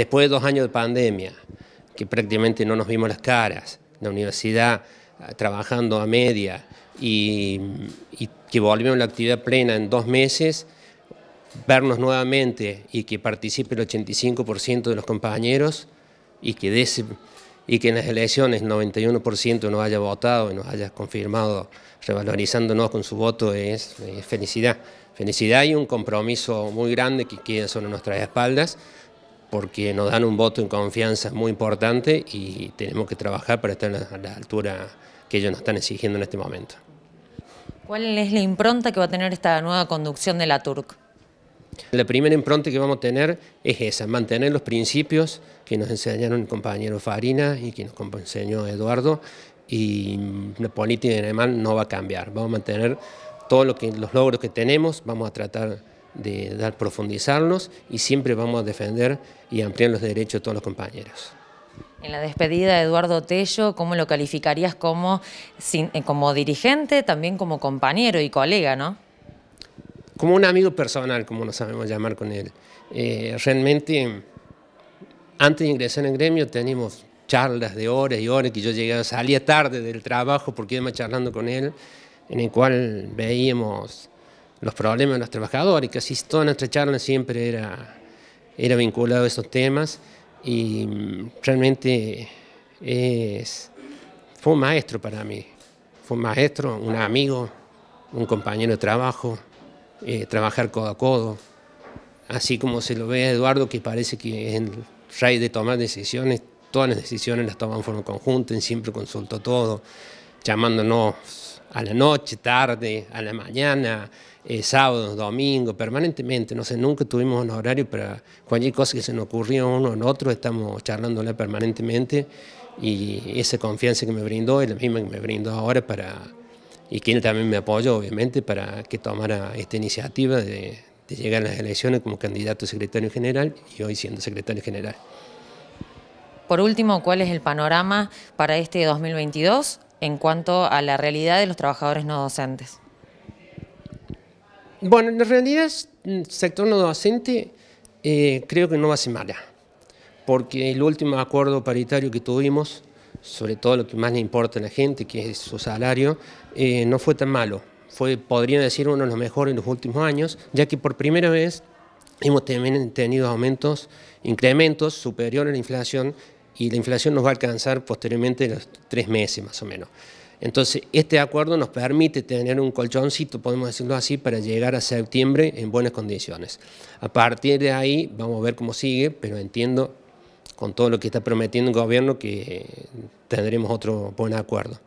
después de dos años de pandemia, que prácticamente no nos vimos las caras, la universidad ah, trabajando a media y, que volvimos a la actividad plena en dos meses, vernos nuevamente y que participe el 85% de los compañeros y que, en las elecciones el 91% nos haya votado y nos haya confirmado revalorizándonos con su voto es, es felicidad. Felicidad y un compromiso muy grande que queda sobre nuestras espaldas porque nos dan un voto en confianza muy importante y tenemos que trabajar para estar a la altura que ellos nos están exigiendo en este momento. ¿Cuál es la impronta que va a tener esta nueva conducción de la TURC? La primera impronta que vamos a tener es esa, mantener los principios que nos enseñaron el compañero Farina y que nos enseñó Eduardo y la política de alemán no va a cambiar, vamos a mantener todos lo los logros que tenemos, vamos a tratar de dar profundizarlos y siempre vamos a defender y ampliar los derechos de todos los compañeros. En la despedida de Eduardo Tello, ¿cómo lo calificarías como, eh, como dirigente, también como compañero y colega, no? Como un amigo personal, como nos sabemos llamar con él. Eh, realmente, antes de ingresar en gremio, teníamos charlas de horas y horas que yo llegaba, salía tarde del trabajo porque iba charlando con él, en el cual veíamos los problemas de los trabajadores, y casi toda nuestra charla siempre era, era vinculado a esos temas y mm, realmente fue un maestro para mí, fue un maestro, un amigo, un compañero de trabajo, eh, trabajar codo a codo, así como se lo ve a Eduardo que parece que es el rey de tomar decisiones, todas las decisiones las toma en forma conjunta, siempre consultó todo, llamándonos a la noche, tarde, a la mañana, eh, sábados, domingos, permanentemente. No sé, nunca tuvimos un horario para cualquier cosa que se nos ocurrió uno en otro, estamos charlándola permanentemente y esa confianza que me brindó es la misma que me brindó ahora para, y quien también me apoyó, obviamente, para que tomara esta iniciativa de, de llegar a las elecciones como candidato a secretario general y hoy siendo secretario general. Por último, ¿cuál es el panorama para este 2022? en cuanto a la realidad de los trabajadores no docentes? Bueno, en realidad el sector no docente eh, creo que no va a ser mala, porque el último acuerdo paritario que tuvimos, sobre todo lo que más le importa a la gente, que es su salario, eh, no fue tan malo. Fue, podría decir, uno de los mejores en los últimos años, ya que por primera vez hemos tenido aumentos, incrementos superiores a la inflación y la inflación nos va a alcanzar posteriormente los tres meses más o menos. Entonces, este acuerdo nos permite tener un colchoncito, podemos decirlo así, para llegar a septiembre en buenas condiciones. A partir de ahí, vamos a ver cómo sigue, pero entiendo con todo lo que está prometiendo el gobierno que tendremos otro buen acuerdo.